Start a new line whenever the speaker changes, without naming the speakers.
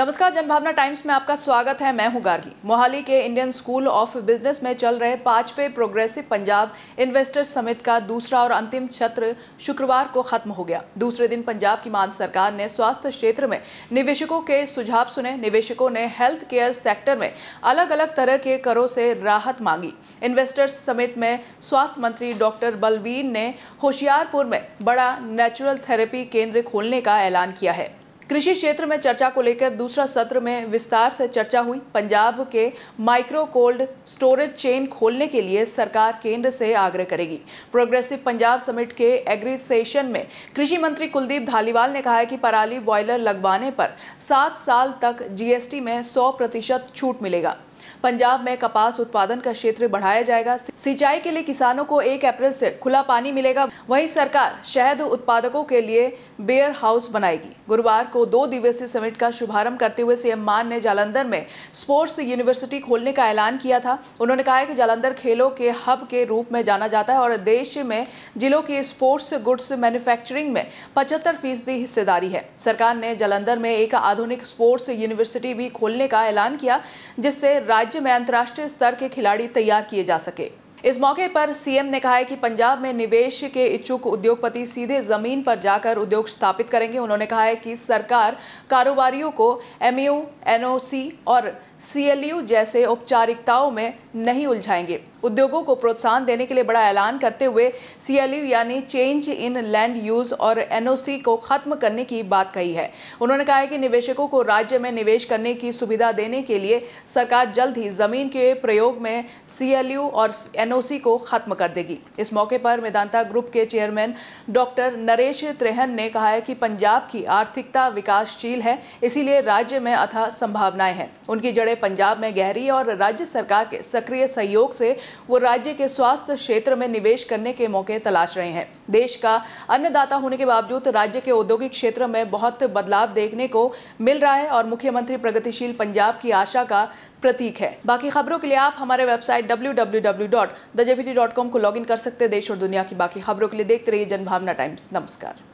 नमस्कार जनभावना टाइम्स में आपका स्वागत है मैं हूं गार्गी मोहाली के इंडियन स्कूल ऑफ बिजनेस में चल रहे पांचवें प्रोग्रेसिव पंजाब इन्वेस्टर्स समिट का दूसरा और अंतिम सत्र शुक्रवार को खत्म हो गया दूसरे दिन पंजाब की मान सरकार ने स्वास्थ्य क्षेत्र में निवेशकों के सुझाव सुने निवेशकों ने हेल्थ केयर सेक्टर में अलग अलग तरह के करों से राहत मांगी इन्वेस्टर्स समिट में स्वास्थ्य मंत्री डॉक्टर बलवीर ने होशियारपुर में बड़ा नेचुरल थेरेपी केंद्र खोलने का ऐलान किया है कृषि क्षेत्र में चर्चा को लेकर दूसरा सत्र में विस्तार से चर्चा हुई पंजाब के माइक्रो कोल्ड स्टोरेज चेन खोलने के लिए सरकार केंद्र से आग्रह करेगी प्रोग्रेसिव पंजाब समिट के एग्री सेशन में कृषि मंत्री कुलदीप धालीवाल ने कहा है कि पराली बॉयलर लगवाने पर सात साल तक जीएसटी में सौ प्रतिशत छूट मिलेगा पंजाब में कपास उत्पादन का क्षेत्र बढ़ाया जाएगा सिंचाई के लिए किसानों को एक अप्रैल से खुला पानी मिलेगा वहीं सरकार शहद उत्पादकों के लिए बेयर हाउस बनाएगी गुरुवार को दो दिवसीय समिट का शुभारंभ करते हुए सीएम मान ने जालंधर में स्पोर्ट्स यूनिवर्सिटी खोलने का ऐलान किया था उन्होंने कहा कि जालंधर खेलों के हब के रूप में जाना जाता है और देश में जिलों की स्पोर्ट्स गुड्स मैन्युफैक्चरिंग में पचहत्तर फीसदी हिस्सेदारी है सरकार ने जालंधर में एक आधुनिक स्पोर्ट्स यूनिवर्सिटी भी खोलने का ऐलान किया जिससे राज्य में अंतर्राष्ट्रीय स्तर के खिलाड़ी तैयार किए जा सके इस मौके पर सीएम ने कहा है कि पंजाब में निवेश के इच्छुक उद्योगपति सीधे जमीन पर जाकर उद्योग स्थापित करेंगे उन्होंने कहा है कि सरकार कारोबारियों को एमयू एनओसी और सीएलयू जैसे औपचारिकताओं में नहीं उलझाएंगे उद्योगों को प्रोत्साहन देने के लिए बड़ा ऐलान करते हुए सीएलयू यानी चेंज इन लैंड यूज और एनओसी को खत्म करने की बात कही है उन्होंने कहा है कि निवेशकों को राज्य में निवेश करने की सुविधा देने के लिए सरकार जल्द ही जमीन के प्रयोग में सीएलयू और एनओसी को खत्म कर देगी इस मौके पर मेदांता ग्रुप के चेयरमैन डॉक्टर नरेश त्रेहन ने कहा है कि पंजाब की आर्थिकता विकासशील है इसीलिए राज्य में अथा संभावनाएं हैं उनकी जड़ छत्तीसगढ़ पंजाब में गहरी और राज्य सरकार के सक्रिय सहयोग से वो राज्य के स्वास्थ्य क्षेत्र में निवेश करने के मौके तलाश रहे हैं देश का अन्नदाता होने के बावजूद राज्य के औद्योगिक क्षेत्र में बहुत बदलाव देखने को मिल रहा है और मुख्यमंत्री प्रगतिशील पंजाब की आशा का प्रतीक है बाकी खबरों के लिए आप हमारे वेबसाइट डब्ल्यू को लॉग कर सकते हैं देश और दुनिया की बाकी खबरों के लिए देखते रहिए जनभावना टाइम्स नमस्कार